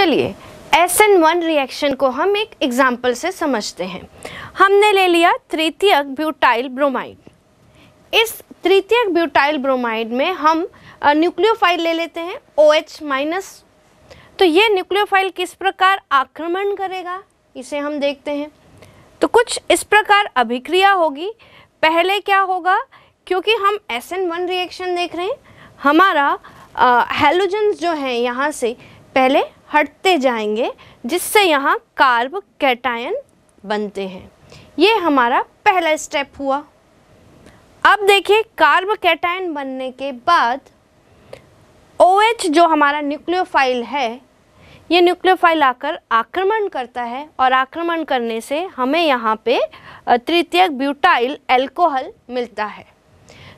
चलिए S N one reaction को हम एक एग्जाम्पल से समझते हैं हमने ले लिया तृतीयक ब्यूटाइल ब्रोमाइड इस तृतीयक ब्यूटाइल ब्रोमाइड में हम न्यूक्लियोफाइल ले लेते हैं ओ एच माइनस तो ये न्यूक्लियोफाइल किस प्रकार आक्रमण करेगा इसे हम देखते हैं तो कुछ इस प्रकार अभिक्रिया होगी पहले क्या होगा क्योंकि हम एस एन वन रिएक्शन देख रहे हैं हमारा हेलोजन्स जो हैं यहाँ से पहले हटते जाएंगे जिससे यहाँ कार्ब कैटायन बनते हैं ये हमारा पहला स्टेप हुआ अब देखिए कार्ब कैटायन बनने के बाद OH जो हमारा न्यूक्लियोफाइल है ये न्यूक्लियोफाइल आकर आक्रमण करता है और आक्रमण करने से हमें यहाँ पे तृतीयक ब्यूटाइल एल्कोहल मिलता है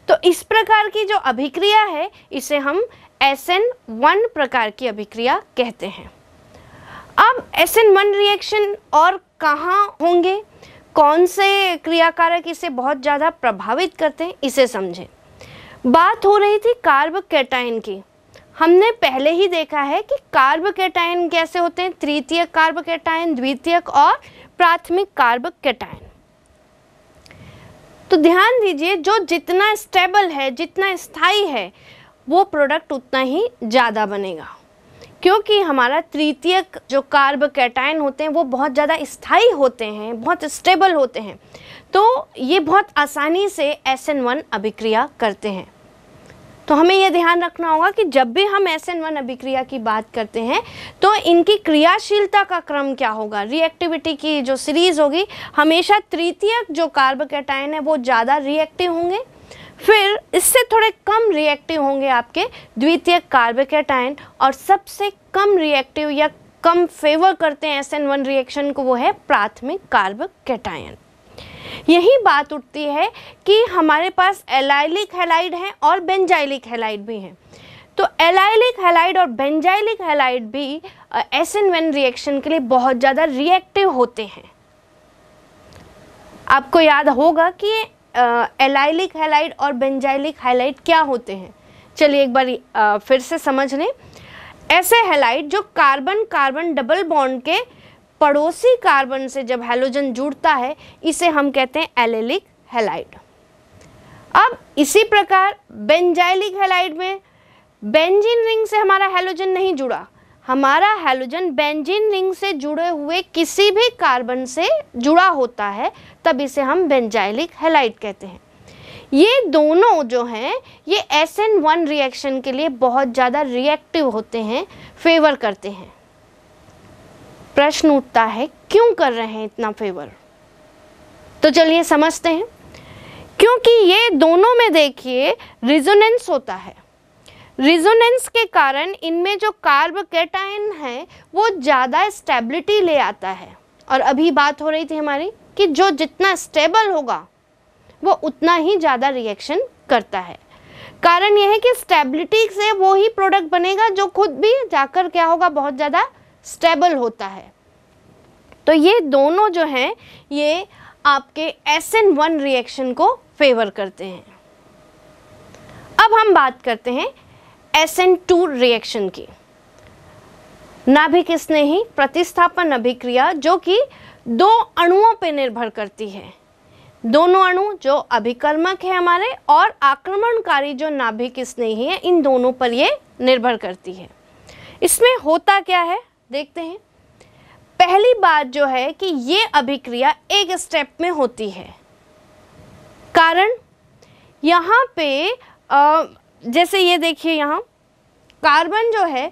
तो इस प्रकार की जो अभिक्रिया है इसे हम एस एन वन प्रकार की अभिक्रिया कहते हैं अब एस एन वन रिएक्शन और कहाँ होंगे कौन से क्रियाकारक इसे बहुत ज़्यादा प्रभावित करते हैं इसे समझें बात हो रही थी कार्ब कैटाइन की हमने पहले ही देखा है कि कार्ब कैटाइन कैसे होते हैं तृतीय कार्ब कैटाइन द्वितीयक और प्राथमिक कार्ब कैटाइन तो ध्यान दीजिए जो जितना स्टेबल है जितना स्थाई है वो प्रोडक्ट उतना ही ज़्यादा बनेगा क्योंकि हमारा तृतीय जो कार्ब कैटाइन होते हैं वो बहुत ज़्यादा स्थायी होते हैं बहुत स्टेबल होते हैं तो ये बहुत आसानी से एस एन वन अभिक्रिया करते हैं तो हमें यह ध्यान रखना होगा कि जब भी हम एस एन वन अभिक्रिया की बात करते हैं तो इनकी क्रियाशीलता का क्रम क्या होगा रिएक्टिविटी की जो सीरीज़ होगी हमेशा तृतीयक जो कार्ब है वो ज़्यादा रिएक्टिव होंगे फिर इससे थोड़े कम रिएक्टिव होंगे आपके द्वितीय कार्बोकेटाइन और सबसे कम रिएक्टिव या कम फेवर करते हैं एस एन वन रिएक्शन को वो है प्राथमिक कार्बोकेटाइन यही बात उठती है कि हमारे पास एलाइलिक हेलाइड हैं और बेंजाइलिक हेलाइड भी हैं तो एलाइलिक हेलाइड और बेंजाइलिक हेलाइड भी एस एन वन रिएक्शन के लिए बहुत ज़्यादा रिएक्टिव होते हैं आपको याद होगा कि एलाइलिक हैलाइड और बेंजाइलिक हाइलाइट क्या होते हैं चलिए एक बार फिर से समझ लें ऐसे हेलाइट जो कार्बन कार्बन डबल बॉन्ड के पड़ोसी कार्बन से जब हेलोजन जुड़ता है इसे हम कहते हैं एलेलिक हेलाइट अब इसी प्रकार बेंजाइलिक हेलाइट में बेंजिन रिंग से हमारा हेलोजन नहीं जुड़ा हमारा हेलोजन बेंजीन रिंग से जुड़े हुए किसी भी कार्बन से जुड़ा होता है तब इसे हम बेंजाइलिक हेलाइट कहते हैं ये दोनों जो हैं ये एस एन वन रिएक्शन के लिए बहुत ज़्यादा रिएक्टिव होते हैं फेवर करते हैं प्रश्न उठता है क्यों कर रहे हैं इतना फेवर तो चलिए समझते हैं क्योंकि ये दोनों में देखिए रिजोनेंस होता है रिजोनेंस के कारण इनमें जो कार्ब कैटाइन है वो ज़्यादा स्टेबिलिटी ले आता है और अभी बात हो रही थी हमारी कि जो जितना स्टेबल होगा वो उतना ही ज़्यादा रिएक्शन करता है कारण यह है कि स्टेबिलिटी से वो ही प्रोडक्ट बनेगा जो खुद भी जाकर क्या होगा बहुत ज़्यादा स्टेबल होता है तो ये दोनों जो हैं ये आपके एस एन वन रिएक्शन को फेवर करते हैं अब हम बात करते हैं SN2 रिएक्शन की नाभिक स्नेही प्रतिस्थापन अभिक्रिया जो कि दो अणुओं पर निर्भर करती है दोनों अणु जो अभिकर्मक है हमारे और आक्रमणकारी जो नाभिक स्नेही है इन दोनों पर ये निर्भर करती है इसमें होता क्या है देखते हैं पहली बात जो है कि ये अभिक्रिया एक स्टेप में होती है कारण यहाँ पे जैसे ये देखिए यहाँ कार्बन जो है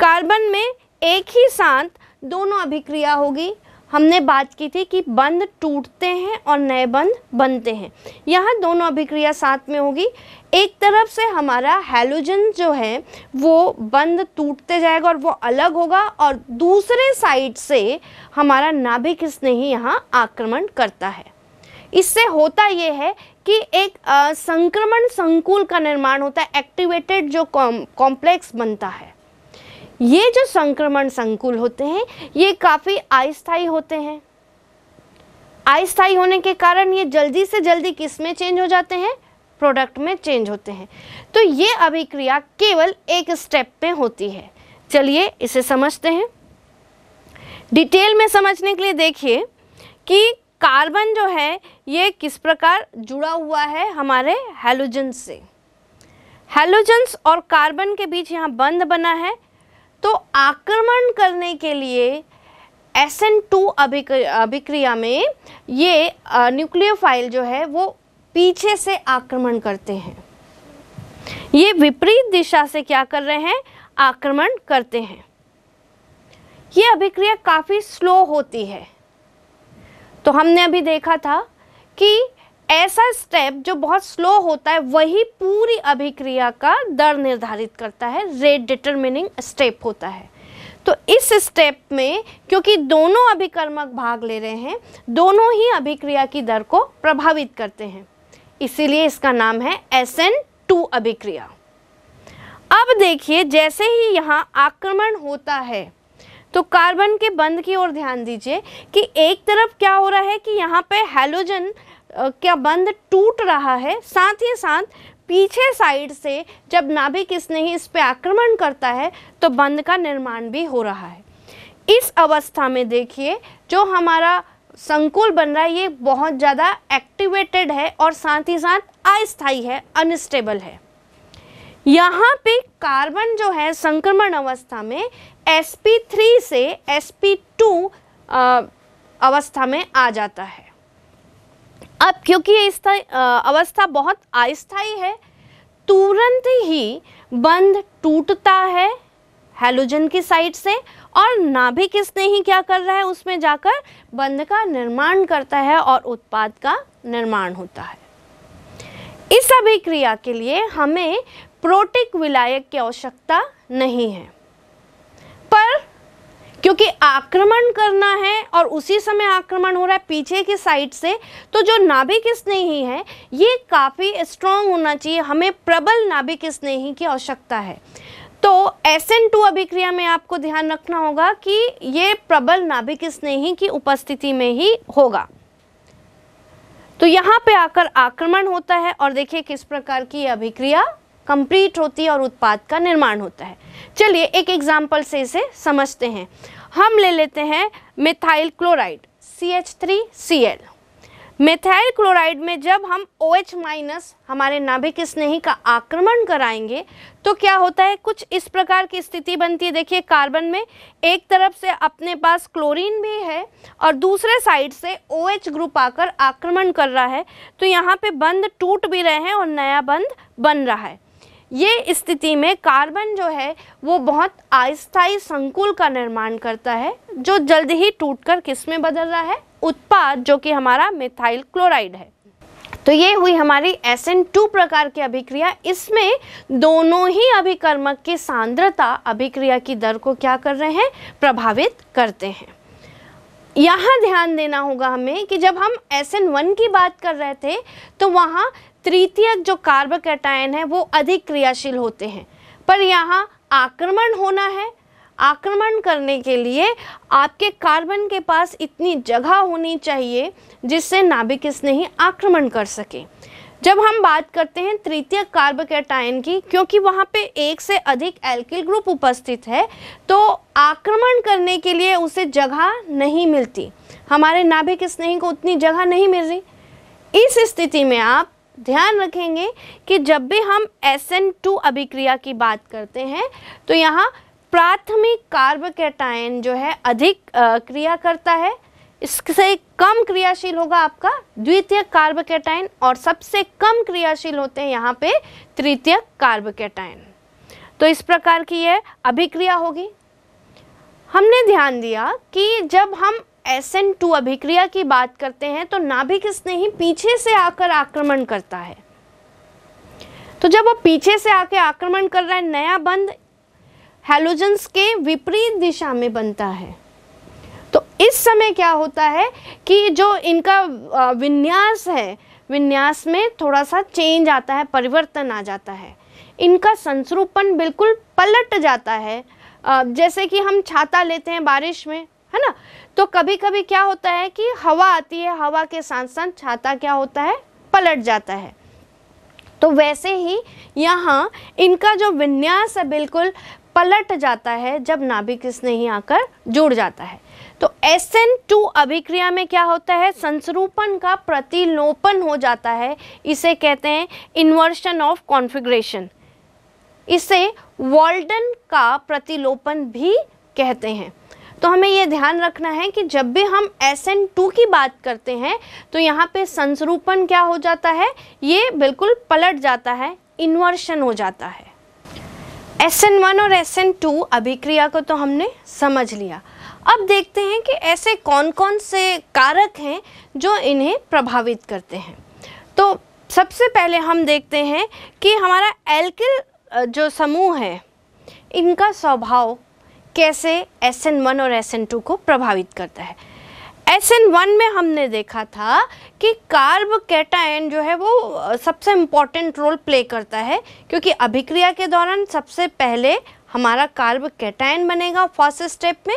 कार्बन में एक ही साथ दोनों अभिक्रिया होगी हमने बात की थी कि बंद टूटते हैं और नए बंद बनते हैं यहाँ दोनों अभिक्रिया साथ में होगी एक तरफ से हमारा हेलोजन जो है वो बंद टूटते जाएगा और वो अलग होगा और दूसरे साइड से हमारा नाभिक स्नेही यहाँ आक्रमण करता है इससे होता ये है कि एक संक्रमण संकुल का निर्माण होता है एक्टिवेटेड जो कॉम्प्लेक्स कौम, बनता है ये जो संक्रमण संकुल होते हैं ये काफ़ी अस्थायी होते हैं अस्थायी होने के कारण ये जल्दी से जल्दी किस में चेंज हो जाते हैं प्रोडक्ट में चेंज होते हैं तो ये अभिक्रिया केवल एक स्टेप में होती है चलिए इसे समझते हैं डिटेल में समझने के लिए देखिए कि कार्बन जो है ये किस प्रकार जुड़ा हुआ है हमारे हेलोजन से हेलोजन्स और कार्बन के बीच यहाँ बंद बना है तो आक्रमण करने के लिए एस एन टू अभिक्रिया में ये न्यूक्लियोफाइल जो है वो पीछे से आक्रमण करते हैं ये विपरीत दिशा से क्या कर रहे हैं आक्रमण करते हैं ये अभिक्रिया काफ़ी स्लो होती है तो हमने अभी देखा था कि ऐसा स्टेप जो बहुत स्लो होता है वही पूरी अभिक्रिया का दर निर्धारित करता है रेट डिटरमिनिंग स्टेप होता है तो इस स्टेप में क्योंकि दोनों अभिकर्मक भाग ले रहे हैं दोनों ही अभिक्रिया की दर को प्रभावित करते हैं इसीलिए इसका नाम है एस एन टू अभिक्रिया अब देखिए जैसे ही यहाँ आक्रमण होता है तो कार्बन के बंद की ओर ध्यान दीजिए कि एक तरफ क्या हो रहा है कि यहाँ पे हेलोजन का बंद टूट रहा है साथ ही साथ पीछे साइड से जब नाभिक ही इस पे आक्रमण करता है तो बंद का निर्माण भी हो रहा है इस अवस्था में देखिए जो हमारा संकुल बन रहा है ये बहुत ज़्यादा एक्टिवेटेड है और साथ ही साथ अस्थायी है अनस्टेबल है यहाँ पे कार्बन जो है संक्रमण अवस्था में sp3 से sp2 आ, अवस्था में आ जाता है अब क्योंकि ये अवस्था बहुत अस्थायी है तुरंत ही बंध टूटता है हेलोजन की साइड से और नाभिक इसने ही क्या कर रहा है उसमें जाकर बंध का निर्माण करता है और उत्पाद का निर्माण होता है इस अभिक्रिया के लिए हमें प्रोटिक विलायक की आवश्यकता नहीं है पर क्योंकि आक्रमण करना है और उसी समय आक्रमण हो रहा है पीछे की साइड से तो जो नाभिक स्नेही है ये काफ़ी स्ट्रांग होना चाहिए हमें प्रबल नाभिक स्नेही की आवश्यकता है तो एन टू अभिक्रिया में आपको ध्यान रखना होगा कि ये प्रबल नाभिक स्नेही की उपस्थिति में ही होगा तो यहाँ पे आकर आक्रमण होता है और देखिए किस प्रकार की अभिक्रिया कंप्लीट होती है और उत्पाद का निर्माण होता है चलिए एक एग्जाम्पल से इसे समझते हैं हम ले लेते हैं methyl chloride C H three C L methyl chloride में जब हम ओ एच माइनस हमारे नाभिक स्नेही का आक्रमण कराएंगे तो क्या होता है कुछ इस प्रकार की स्थिति बनती है देखिए कार्बन में एक तरफ से अपने पास क्लोरीन भी है और दूसरे साइड से ओ OH एच ग्रुप आकर आक्रमण कर रहा है तो यहाँ पे बंद टूट भी रहे हैं और नया बंद बन रहा है ये स्थिति में कार्बन जो है वो बहुत अस्थायी संकुल का निर्माण करता है जो जल्द ही टूटकर किस में बदल रहा है उत्पाद जो कि हमारा मिथाइल क्लोराइड है तो ये हुई हमारी एस एन टू प्रकार की अभिक्रिया इसमें दोनों ही अभिकर्मक की सांद्रता अभिक्रिया की दर को क्या कर रहे हैं प्रभावित करते हैं यहाँ ध्यान देना होगा हमें कि जब हम एस एन वन की बात कर रहे थे तो वहाँ तृतीयक जो कार्बकैटायन है वो अधिक क्रियाशील होते हैं पर यहाँ आक्रमण होना है आक्रमण करने के लिए आपके कार्बन के पास इतनी जगह होनी चाहिए जिससे नाभिक स्नेही आक्रमण कर सके जब हम बात करते हैं तृतीय कार्बोकैटायन की क्योंकि वहाँ पे एक से अधिक एल्किल ग्रुप उपस्थित है तो आक्रमण करने के लिए उसे जगह नहीं मिलती हमारे नाभिक स्नेही को उतनी जगह नहीं मिल रही इस स्थिति में आप ध्यान रखेंगे कि जब भी हम एस एन टू अभिक्रिया की बात करते हैं तो यहाँ प्राथमिक कार्बोकैटायन जो है अधिक क्रिया करता है इससे कम क्रियाशील होगा आपका द्वितीय कार्बकेटाइन और सबसे कम क्रियाशील होते हैं यहाँ पे तृतीय कार्बकेटाइन तो इस प्रकार की यह अभिक्रिया होगी हमने ध्यान दिया कि जब हम एसएन टू अभिक्रिया की बात करते हैं तो नाभिक स्नेही पीछे से आकर आक्रमण करता है तो जब वो पीछे से आके आक्रमण कर रहा है नया बंध हेलोजन्स के विपरीत दिशा में बनता है तो इस समय क्या होता है कि जो इनका विन्यास है विन्यास में थोड़ा सा चेंज आता है परिवर्तन आ जाता है इनका संस्रूपण बिल्कुल पलट जाता है जैसे कि हम छाता लेते हैं बारिश में है ना तो कभी कभी क्या होता है कि हवा आती है हवा के साथ साथ छाता क्या होता है पलट जाता है तो वैसे ही यहाँ इनका जो विन्यास है बिल्कुल पलट जाता है जब नाभिक स्नेही आकर जुड़ जाता है तो टू अभिक्रिया में क्या होता है संसरूपण का प्रतिलोपन हो जाता है इसे कहते हैं इन्वर्शन ऑफ कॉन्फ़िगरेशन इसे वॉल्डन का प्रतिलोपन भी कहते हैं तो हमें ये ध्यान रखना है कि जब भी हम एस एन टू की बात करते हैं तो यहाँ पे संस्रूपण क्या हो जाता है ये बिल्कुल पलट जाता है इन्वर्शन हो जाता है एस एन वन और एस एन टू अभिक्रिया को तो हमने समझ लिया अब देखते हैं कि ऐसे कौन कौन से कारक हैं जो इन्हें प्रभावित करते हैं तो सबसे पहले हम देखते हैं कि हमारा एल्किल जो समूह है इनका स्वभाव कैसे एस एन वन और एस एन टू को प्रभावित करता है एस एन वन में हमने देखा था कि कार्ब कैटाइन जो है वो सबसे इम्पॉर्टेंट रोल प्ले करता है क्योंकि अभिक्रिया के दौरान सबसे पहले हमारा कार्ब कैटाइन बनेगा फर्स्ट स्टेप में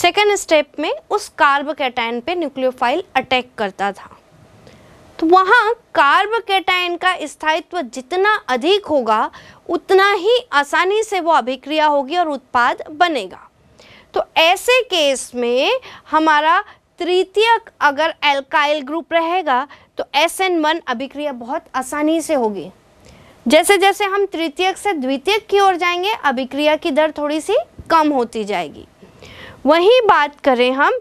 सेकेंड स्टेप में उस कार्ब कैटाइन पे न्यूक्लियोफाइल अटैक करता था तो वहाँ कार्बकेटाइन का स्थायित्व जितना अधिक होगा उतना ही आसानी से वो अभिक्रिया होगी और उत्पाद बनेगा तो ऐसे केस में हमारा तृतीय अगर एल्काइल ग्रुप रहेगा तो एस एन वन अभिक्रिया बहुत आसानी से होगी जैसे जैसे हम तृतीय से द्वितीय की ओर जाएंगे अभिक्रिया की दर थोड़ी सी कम होती जाएगी वहीं बात करें हम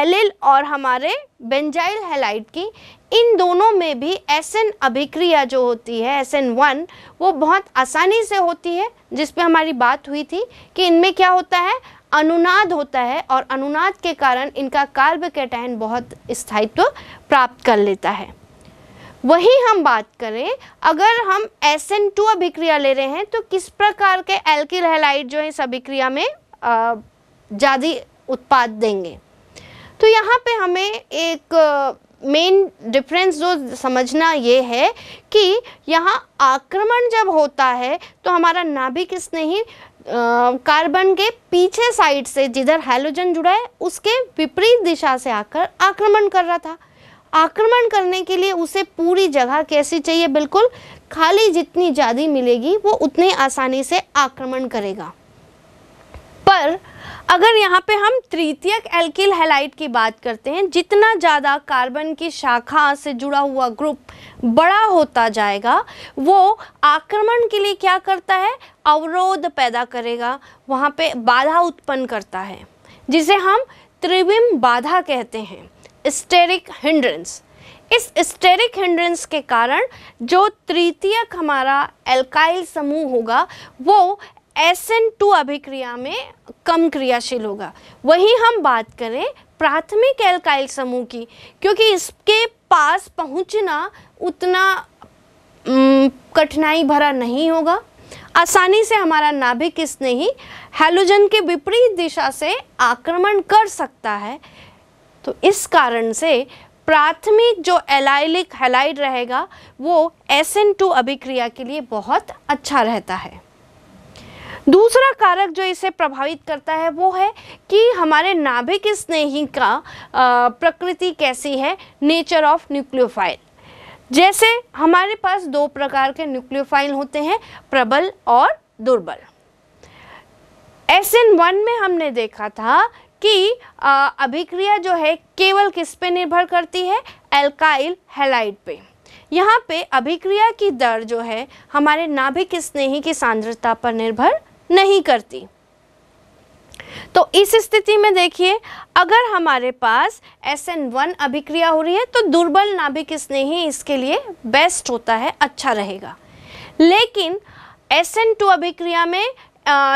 एलिल और हमारे बेंजाइल हेलाइट की इन दोनों में भी एस एन अभिक्रिया जो होती है एस एन वन वो बहुत आसानी से होती है जिस पे हमारी बात हुई थी कि इनमें क्या होता है अनुनाद होता है और अनुनाद के कारण इनका कार्ब कैटाइन बहुत स्थायित्व प्राप्त कर लेता है वही हम बात करें अगर हम एस एन टू अभिक्रिया ले रहे हैं तो किस प्रकार के एल्किल हेलाइट जो है इस अभिक्रिया में ज़्यादा उत्पाद देंगे तो यहाँ पे हमें एक मेन डिफरेंस जो समझना ये है कि यहाँ आक्रमण जब होता है तो हमारा नाभिक इसने ही कार्बन के पीछे साइड से जिधर हाइलोजन जुड़ा है उसके विपरीत दिशा से आकर आक्रमण कर रहा था आक्रमण करने के लिए उसे पूरी जगह कैसी चाहिए बिल्कुल खाली जितनी ज़्यादा मिलेगी वो उतनी आसानी से आक्रमण करेगा पर अगर यहाँ पे हम तृतीयक एल्किल हेलाइट की बात करते हैं जितना ज़्यादा कार्बन की शाखा से जुड़ा हुआ ग्रुप बड़ा होता जाएगा वो आक्रमण के लिए क्या करता है अवरोध पैदा करेगा वहाँ पे बाधा उत्पन्न करता है जिसे हम त्रिविम बाधा कहते हैं स्टेरिक हिंड्रेंस इस स्टेरिक हिंड्रेंस के कारण जो तृतीयक हमारा एल्काइल समूह होगा वो एसएन टू अभिक्रिया में कम क्रियाशील होगा वहीं हम बात करें प्राथमिक एल्काइल समूह की क्योंकि इसके पास पहुंचना उतना कठिनाई भरा नहीं होगा आसानी से हमारा नाभिक इसने ही हेलोजन के विपरीत दिशा से आक्रमण कर सकता है तो इस कारण से प्राथमिक जो एलाइलिक हेलाइड रहेगा वो एस अभिक्रिया के लिए बहुत अच्छा रहता है दूसरा कारक जो इसे प्रभावित करता है वो है कि हमारे नाभिक स्नेही का प्रकृति कैसी है नेचर ऑफ न्यूक्लियोफाइल जैसे हमारे पास दो प्रकार के न्यूक्लियोफाइल होते हैं प्रबल और दुर्बल एस एन वन में हमने देखा था कि अभिक्रिया जो है केवल किस पे निर्भर करती है एल्काइल हेलाइड पे यहाँ पे अभिक्रिया की दर जो है हमारे नाभिक स्नेही की सांद्रता पर निर्भर नहीं करती तो इस स्थिति में देखिए अगर हमारे पास एस एन वन अभिक्रिया हो रही है तो दुर्बल नाभिक स्नेही इसके लिए बेस्ट होता है अच्छा रहेगा लेकिन एस एन टू अभिक्रिया में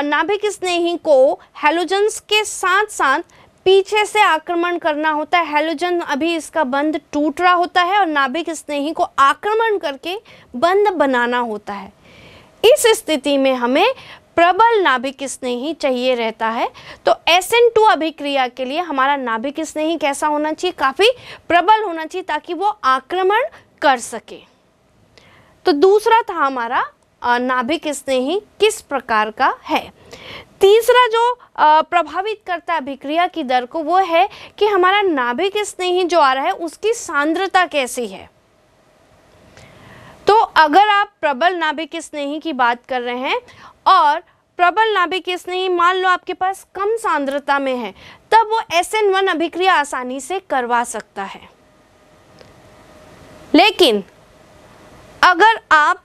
नाभिक स्नेही को हेलोजन्स के साथ साथ पीछे से आक्रमण करना होता है हेलोजन अभी इसका बंद टूट रहा होता है और नाभिक स्नेही को आक्रमण करके बंद बनाना होता है इस स्थिति में हमें प्रबल नाभिक स्नेही चाहिए रहता है तो एस एन टू अभिक्रिया के लिए हमारा नाभिक स्नेही कैसा होना चाहिए काफ़ी प्रबल होना चाहिए ताकि वो आक्रमण कर सके तो दूसरा था हमारा नाभिक स्नेही किस प्रकार का है तीसरा जो प्रभावित करता है अभिक्रिया की दर को वो है कि हमारा नाभिक स्नेही जो आ रहा है उसकी सांद्रता कैसी है तो अगर आप प्रबल नाभिक स्नेही की बात कर रहे हैं और प्रबल नाभिक स्नेही मान लो आपके पास कम सांद्रता में है तब वो एस एन वन अभिक्रिया आसानी से करवा सकता है लेकिन अगर आप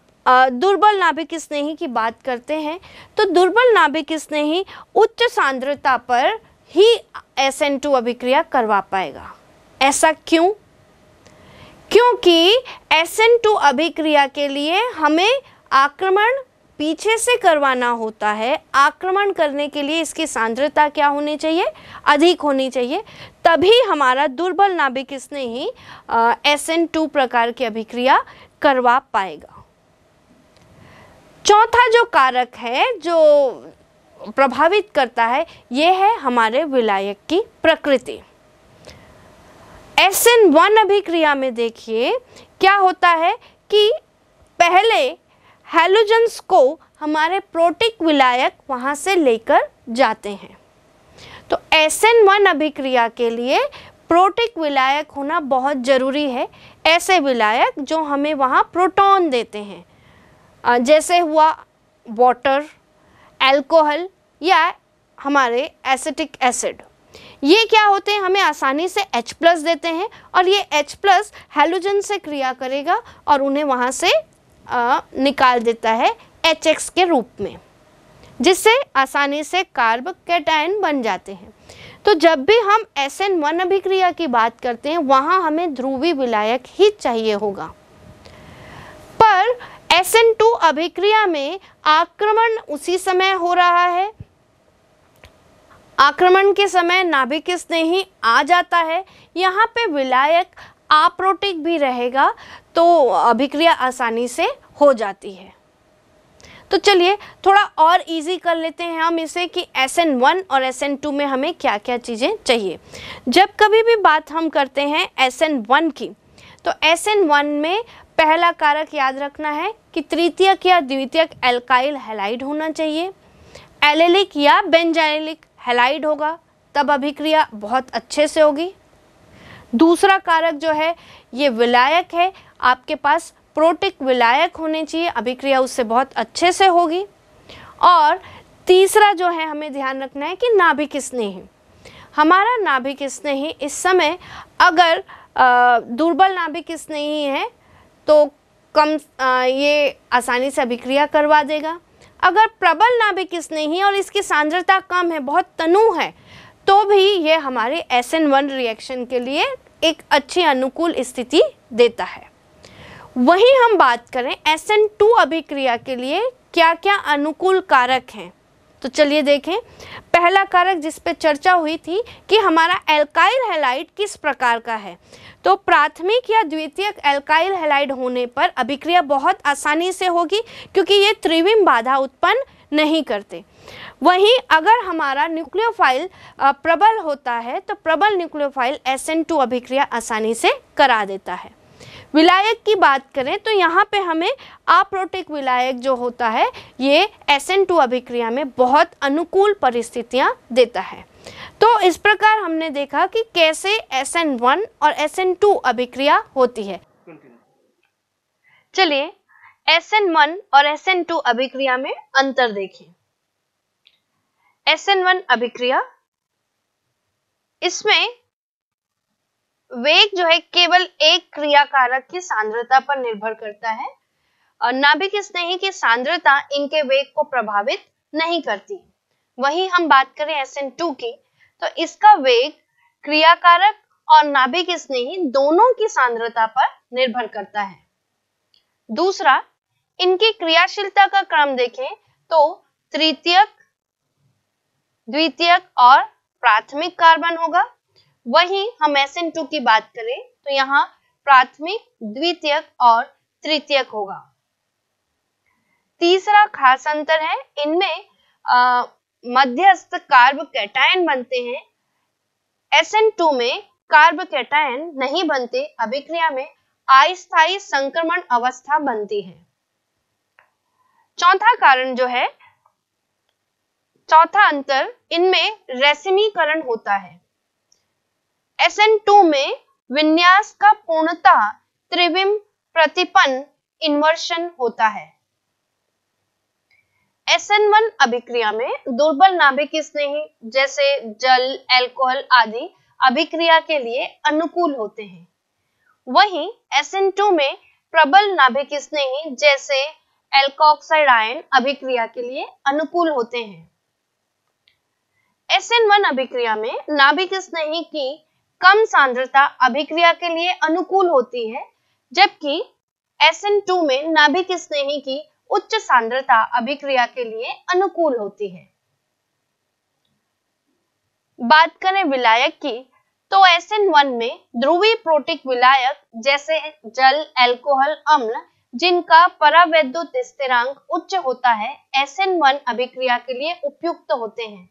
दुर्बल नाभिक स्नेही की बात करते हैं तो दुर्बल नाभिक स्नेही उच्च सांद्रता पर ही एस एन टू अभिक्रिया करवा पाएगा ऐसा क्यों क्योंकि एस एन टू अभिक्रिया के लिए हमें आक्रमण पीछे से करवाना होता है आक्रमण करने के लिए इसकी सांद्रता क्या होनी चाहिए अधिक होनी चाहिए तभी हमारा दुर्बल नाभिक इसने ही एस एन टू प्रकार की अभिक्रिया करवा पाएगा चौथा जो कारक है जो प्रभावित करता है ये है हमारे विलायक की प्रकृति एस एन वन अभिक्रिया में देखिए क्या होता है कि पहले हेलोजन्स को हमारे प्रोटिक विलायक वहाँ से लेकर जाते हैं तो वन अभिक्रिया के लिए प्रोटिक विलायक होना बहुत ज़रूरी है ऐसे विलायक जो हमें वहाँ प्रोटॉन देते हैं जैसे हुआ वाटर एल्कोहल या हमारे एसिटिक एसिड ये क्या होते हैं हमें आसानी से H प्लस देते हैं और ये H प्लस हेलोजन से क्रिया करेगा और उन्हें वहाँ से आ, निकाल देता है एच के रूप में जिससे आसानी से कार्ब कैटायन बन जाते हैं तो जब भी हम एस एन वन अभिक्रिया की बात करते हैं वहाँ हमें ध्रुवी विलायक ही चाहिए होगा पर एस एन टू अभिक्रिया में आक्रमण उसी समय हो रहा है आक्रमण के समय नाभिक स्नेही आ जाता है यहाँ पे विलायक आप्रोटिक भी रहेगा तो अभिक्रिया आसानी से हो जाती है तो चलिए थोड़ा और इजी कर लेते हैं हम इसे कि एस एन वन और एस एन टू में हमें क्या क्या चीज़ें चाहिए जब कभी भी बात हम करते हैं एस एन वन की तो एस एन वन में पहला कारक याद रखना है कि तृतीयक या द्वितीयक एल्काइल हेलाइड होना चाहिए एलेलिक या बेंजाइलिक हेलाइड होगा तब अभिक्रिया बहुत अच्छे से होगी दूसरा कारक जो है ये विलायक है आपके पास प्रोटिक विलायक होने चाहिए अभिक्रिया उससे बहुत अच्छे से होगी और तीसरा जो है हमें ध्यान रखना है कि नाभिक स्नेही हमारा नाभिक स्नेही इस समय अगर दुर्बल नाभिक स्नेही है तो कम आ, ये आसानी से अभिक्रिया करवा देगा अगर प्रबल नाभिक स्नेही और इसकी सांद्रता कम है बहुत तनु है तो भी ये हमारे एस एन वन रिएक्शन के लिए एक अच्छी अनुकूल स्थिति देता है वहीं हम बात करें एस एन टू अभिक्रिया के लिए क्या क्या अनुकूल कारक हैं तो चलिए देखें पहला कारक जिस पे चर्चा हुई थी कि हमारा एल्काइल हेलाइड किस प्रकार का है तो प्राथमिक या द्वितीयक एल्काइल हेलाइड होने पर अभिक्रिया बहुत आसानी से होगी क्योंकि ये त्रिविम बाधा उत्पन्न नहीं करते वहीं अगर हमारा न्यूक्लियोफाइल प्रबल होता है तो प्रबल न्यूक्लियोफाइल SN2 अभिक्रिया आसानी से करा देता है विलायक की बात करें तो यहाँ पे हमें आप्रोटिक विलायक जो होता है ये SN2 अभिक्रिया में बहुत अनुकूल परिस्थितियाँ देता है तो इस प्रकार हमने देखा कि कैसे SN1 और SN2 अभिक्रिया होती है चलिए SN1 और SN2 अभिक्रिया में अंतर देखें एस एन वन अभिक्रिया इसमें वेग जो है केवल एक क्रिया कारक की सांद्रता पर निर्भर करता है और नाभिक स्नेही की सांद्रता इनके वेग को प्रभावित नहीं करती वहीं हम बात करें SN2 की तो इसका वेग क्रिया कारक और नाभिक स्नेही दोनों की सांद्रता पर निर्भर करता है दूसरा इनकी क्रियाशीलता का क्रम देखें तो तृतीयक द्वितीयक और प्राथमिक कार्बन होगा वहीं हम एस एन टू की बात करें तो यहाँ प्राथमिक द्वितीयक और तृतीयक होगा तीसरा खास अंतर है इनमें मध्यस्थ कार्ब कैटायन बनते हैं टू में कार्ब कैटायन नहीं बनते अभिक्रिया में अस्थायी संक्रमण अवस्था बनती है चौथा कारण जो है चौथा अंतर इनमें रेशमीकरण होता है एस टू में विन्यास का पूर्णता त्रिविम प्रतिपन इन्वर्शन होता है एस वन अभिक्रिया में दुर्बल नाभिक स्नेही जैसे जल एल्कोहल आदि अभिक्रिया के लिए अनुकूल होते हैं वहीं टू में प्रबल नाभिक स्नेही जैसे एल्कोक्साइड आयन अभिक्रिया के लिए अनुकूल होते हैं SN1 अभिक्रिया में नाभिक स्नेही की कम सांद्रता अभिक्रिया के लिए अनुकूल होती है जबकि SN2 में नाभिक स्नेही की उच्च सांद्रता अभिक्रिया के लिए अनुकूल होती है बात करें विलायक की तो SN1 में ध्रुवी प्रोटिक विलायक जैसे जल एल्कोहल अम्ल जिनका परावैद्युत स्थिरांक उच्च होता है SN1 अभिक्रिया के लिए उपयुक्त होते हैं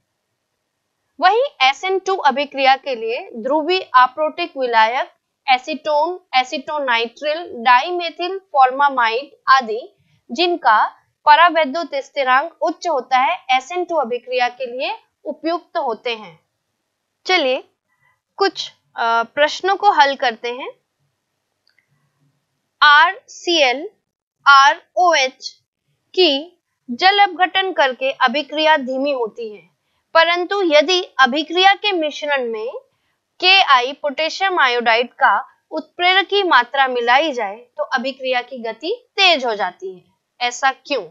वही SN2 अभिक्रिया के लिए ध्रुवी आप्रोटिक विलायक एसीटोन एसिटोनाइट्रिल डाइमेथिल फॉर्मामाइड आदि जिनका परावैद्युत स्थिरांक उच्च होता है SN2 अभिक्रिया के लिए उपयुक्त होते हैं चलिए कुछ प्रश्नों को हल करते हैं R C L R O H की जल अपघटन करके अभिक्रिया धीमी होती है परंतु यदि अभिक्रिया के मिश्रण में के आई पोटेशियम आयोडाइड का उत्प्रेरक की मात्रा मिलाई जाए तो अभिक्रिया की गति तेज हो जाती है ऐसा क्यों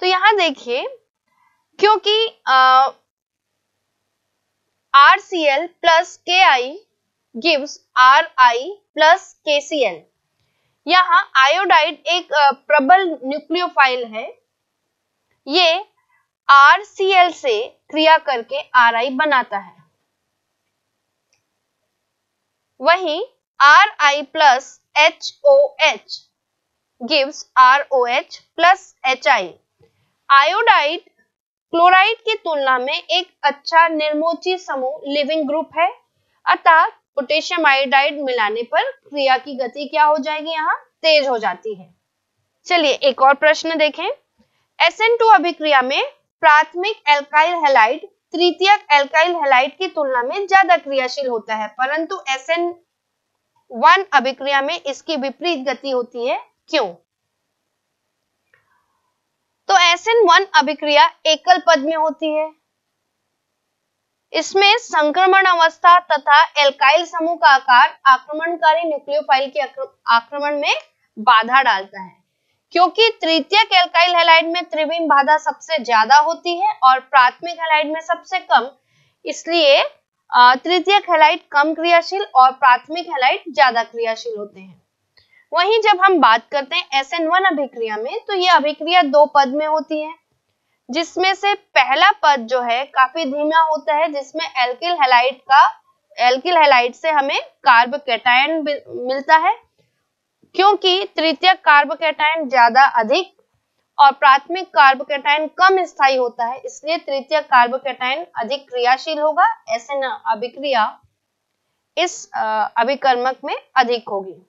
तो यहां देखिए क्योंकि are C L plus K I gives R I plus K C L यहाँ आयोडाइड एक प्रबल न्यूक्लियोफाइल है ये आर सी एल से क्रिया करके आर आई बनाता है वही R I plus H O H gives R O H plus H I iodide chloride की तुलना में एक अच्छा निर्मोची समूह लिविंग ग्रुप है अतः पोटेशियम आयोडाइड मिलाने पर क्रिया की गति क्या हो जाएगी यहाँ तेज हो जाती है चलिए एक और प्रश्न देखें टू अभिक्रिया में प्राथमिक एल्काइल हैलाइड तृतीयक एल्काइल हेलाइट की तुलना में ज्यादा क्रियाशील होता है परंतु एन वन अभिक्रिया में इसकी विपरीत गति होती है क्यों तो एन वन अभिक्रिया एकल पद में होती है इसमें संक्रमण अवस्था तथा एल्काइल समूह का आकार आक्रमणकारी न्यूक्लियोफाइल के आक्रमण में बाधा डालता है क्योंकि तृतीय एल्काइल हेलाइड में त्रिविम बाधा सबसे ज्यादा होती है और प्राथमिक हेलाइड में सबसे कम इसलिए तृतीय हेलाइट कम क्रियाशील और प्राथमिक हेलाइट ज्यादा क्रियाशील होते हैं वहीं जब हम बात करते हैं वन अभिक्रिया में तो ये अभिक्रिया दो पद में होती है जिसमें से पहला पद जो है काफी धीमा होता है जिसमें एल्किल हेलाइट का एल्किल हेलाइट से हमें कार्ब मिलता है क्योंकि तृतीय कार्बोकेटाइन ज्यादा अधिक और प्राथमिक कार्बोकेटाइन कम स्थायी होता है इसलिए तृतीय कार्बोकेटाइन अधिक क्रियाशील होगा ऐसे न अभिक्रिया इस अभिकर्मक में अधिक होगी